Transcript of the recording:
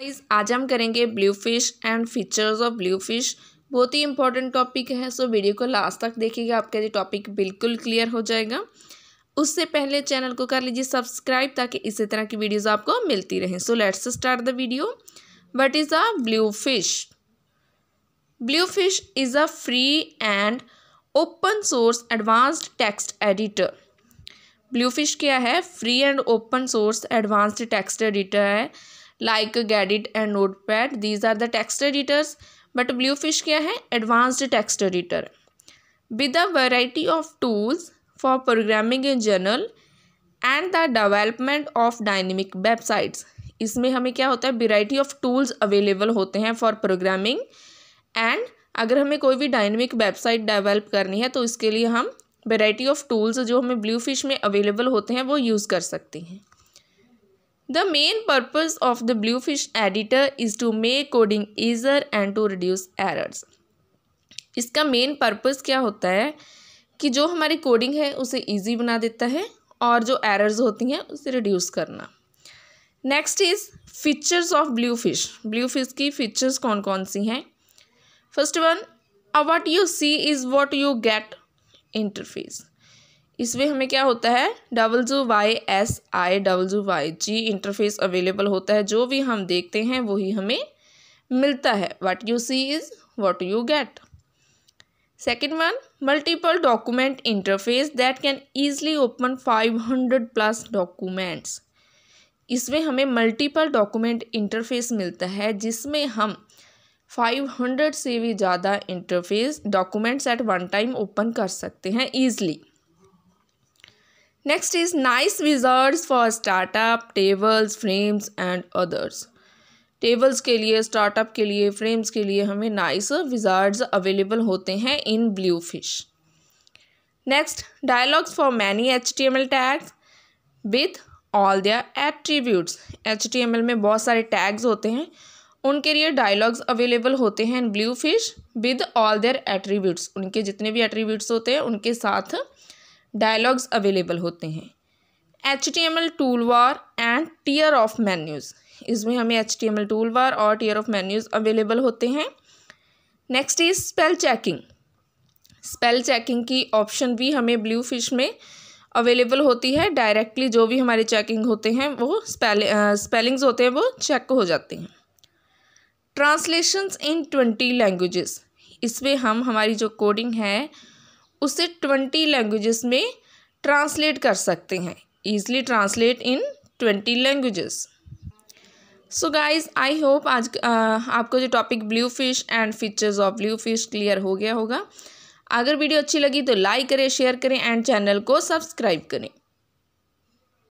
Guys आज हम करेंगे Bluefish and features of Bluefish बहुत ही इंपॉर्टेंट टॉपिक है सो वीडियो को लास्ट तक देखिएगा आपका ये टॉपिक बिल्कुल क्लियर हो जाएगा उससे पहले चैनल को कर लीजिए सब्सक्राइब ताकि इसी तरह की वीडियोस आपको मिलती रहें so let's start the video what is a Bluefish Bluefish is a free and open source advanced text editor Bluefish क्या है free and open source advanced text editor है like gedit and Notepad these are the text editors but Bluefish क्या है advanced text editor with a variety of tools for programming in general and the development of dynamic websites इसमें हमें क्या होता है variety of tools available होते हैं for programming and अगर हमें कोई भी डायनेमिक वेबसाइट डेवलप करनी है तो इसके लिए हम वेराइटी ऑफ टूल्स जो हमें ब्लू फिश में अवेलेबल होते हैं वो यूज़ कर सकते हैं The main purpose of the Bluefish editor is to make coding easier and to reduce errors. इसका main purpose क्या होता है कि जो हमारी coding है उसे easy बना देता है और जो errors होती हैं उसे reduce करना Next is features of Bluefish. Bluefish की features कौन कौन सी हैं First one, uh, what you see is what you get interface. इसमें हमें क्या होता है W Y S I W Y G interface available होता है जो भी हम देखते हैं वही हमें मिलता है what you see is what you get second one multiple document interface that can easily open five hundred plus documents इसमें हमें मल्टीपल डॉक्यूमेंट इंटरफेस मिलता है जिसमें हम फाइव हंड्रेड से भी ज़्यादा interface documents at one time open कर सकते हैं easily next is nice wizards for startup tables frames and others tables के लिए स्टार्टअप के लिए फ्रेम्स के लिए हमें नाइस विजर्ड्स अवेलेबल होते हैं in Bluefish next dialogues for many H T M L tags with all their attributes H T M L में बहुत सारे टैग्स होते हैं उनके लिए डायलॉग्स अवेलेबल होते हैं in Bluefish with all their attributes उनके जितने भी एट्रीब्यूट्स होते हैं उनके साथ डायलॉग्स अवेलेबल होते हैं H T M L toolbar and tear off menus इसमें हमें H T M L toolbar और टीयर ऑफ मैन्यूज़ अवेलेबल होते हैं next is spell checking spell checking की ऑप्शन भी हमें ब्लू फिश में अवेलेबल होती है डायरेक्टली जो भी हमारे चेकिंग होते हैं वो स्पेल स्पेलिंग्स होते हैं वो चेक हो जाते हैं ट्रांसलेशंस इन ट्वेंटी लैंग्वेजेस इसमें हम हमारी जो कोडिंग है उसे ट्वेंटी लैंग्वेजेस में ट्रांसलेट कर सकते हैं easily translate in twenty languages so guys I hope आज आ, आपको जो topic Bluefish and features of Bluefish clear हो गया होगा अगर वीडियो अच्छी लगी तो लाइक करें शेयर करें एंड चैनल को सब्सक्राइब करें